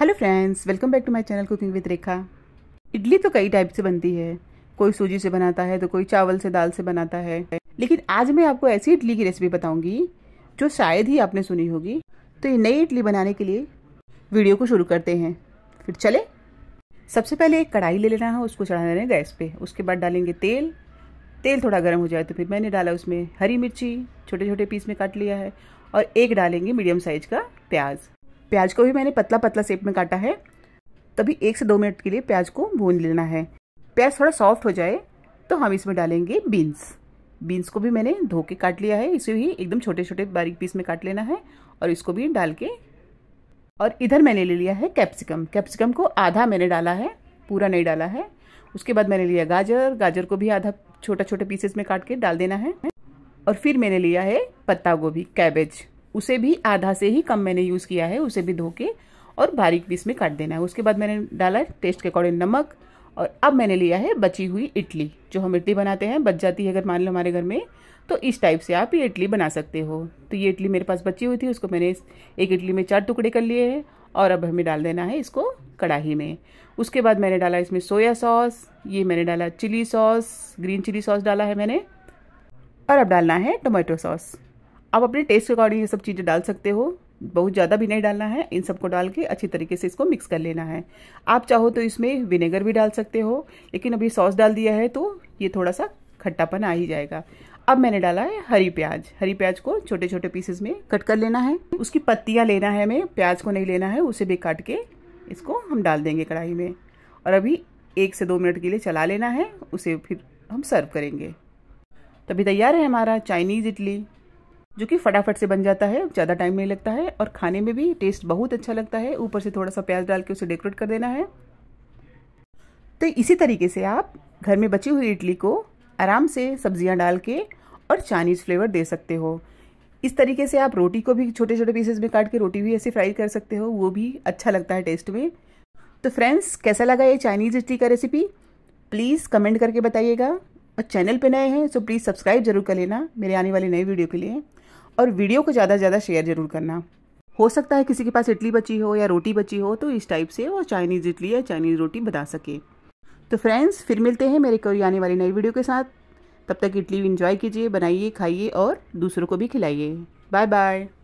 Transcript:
hello friends welcome back to my channel cooking with Rekha idli तो कई type से बनती है कोई सूजी से बनाता है तो कोई चावल से दाल से बनाता है लेकिन आज मैं आपको ऐसी इडली की रेसिपी बताऊंगी जो शायद ही आपने सुनी होगी तो ये नई इडली बनाने के लिए वीडियो को शुरू करते हैं फिर चले सबसे पहले एक कढ़ाई ले लेना है उसको चढ़ा है गैस पर उसके बाद डालेंगे तेल तेल थोड़ा गर्म हो जाए तो फिर मैंने डाला उसमें हरी मिर्ची छोटे छोटे पीस में काट लिया है और एक डालेंगे मीडियम साइज का प्याज़ प्याज को भी मैंने पतला पतला सेप में काटा है तभी एक से दो मिनट के लिए प्याज को भून लेना है प्याज थोड़ा सॉफ्ट हो जाए तो हम इसमें डालेंगे बीन्स बीन्स को भी मैंने धो के काट लिया है इसे भी एकदम छोटे छोटे बारीक पीस में काट लेना है और इसको भी डाल के और इधर मैंने ले लिया है कैप्सिकम कैप्सिकम को आधा मैंने डाला है पूरा नहीं डाला है उसके बाद मैंने लिया गाजर गाजर को भी आधा छोटा छोटे पीसेस में काट के डाल देना है और फिर मैंने लिया है पत्ता गोभी कैबेज उसे भी आधा से ही कम मैंने यूज़ किया है उसे भी धो के और बारीक पीस में काट देना है उसके बाद मैंने डाला टेस्ट के अकॉर्डिंग नमक और अब मैंने लिया है बची हुई इडली जो हम इडली बनाते हैं बच जाती है अगर मान लो हमारे घर में तो इस टाइप से आप ये इडली बना सकते हो तो ये इडली मेरे पास बची हुई थी उसको मैंने एक इडली में चार टुकड़े कर लिए हैं और अब हमें डाल देना है इसको कढ़ाही में उसके बाद मैंने डाला इसमें सोया सॉस ये मैंने डाला chilli sauce green chilli sauce डाला है मैंने और अब डालना है टोमेटो सॉस आप अपने टेस्ट के अकॉर्डिंग ये सब चीज़ें डाल सकते हो बहुत ज़्यादा भी नहीं डालना है इन सबको डाल के अच्छी तरीके से इसको मिक्स कर लेना है आप चाहो तो इसमें विनेगर भी डाल सकते हो लेकिन अभी सॉस डाल दिया है तो ये थोड़ा सा खट्टापन आ ही जाएगा अब मैंने डाला है हरी प्याज हरी प्याज को छोटे छोटे पीसेस में कट कर लेना है उसकी पत्तियाँ लेना है हमें प्याज को नहीं लेना है उसे भी काट के इसको हम डाल देंगे कढ़ाई में और अभी एक से दो मिनट के लिए चला लेना है उसे फिर हम सर्व करेंगे तभी तैयार है हमारा चाइनीज़ इडली जो कि फटाफट से बन जाता है ज़्यादा टाइम नहीं लगता है और खाने में भी टेस्ट बहुत अच्छा लगता है ऊपर से थोड़ा सा प्याज डाल के उसे डेकोरेट कर देना है तो इसी तरीके से आप घर में बची हुई इडली को आराम से सब्जियां डाल के और चाइनीज़ फ्लेवर दे सकते हो इस तरीके से आप रोटी को भी छोटे छोटे पीसेस में काट के रोटी भी ऐसे फ्राई कर सकते हो वो भी अच्छा लगता है टेस्ट में तो फ्रेंड्स कैसा लगा ये चाइनीज़ इडली का रेसिपी प्लीज़ कमेंट करके बताइएगा और चैनल पे नए हैं सो प्लीज़ सब्सक्राइब जरूर कर लेना मेरे आने वाले नए वीडियो के लिए और वीडियो को ज़्यादा से ज़्यादा शेयर जरूर करना हो सकता है किसी के पास इडली बची हो या रोटी बची हो तो इस टाइप से वो चाइनीज़ इडली या चाइनीज़ रोटी बता सके तो फ्रेंड्स फिर मिलते हैं मेरे कोई आने वाली नई वीडियो के साथ तब तक इडली इन्जॉय कीजिए बनाइए खाइए और दूसरों को भी खिलाइए बाय बाय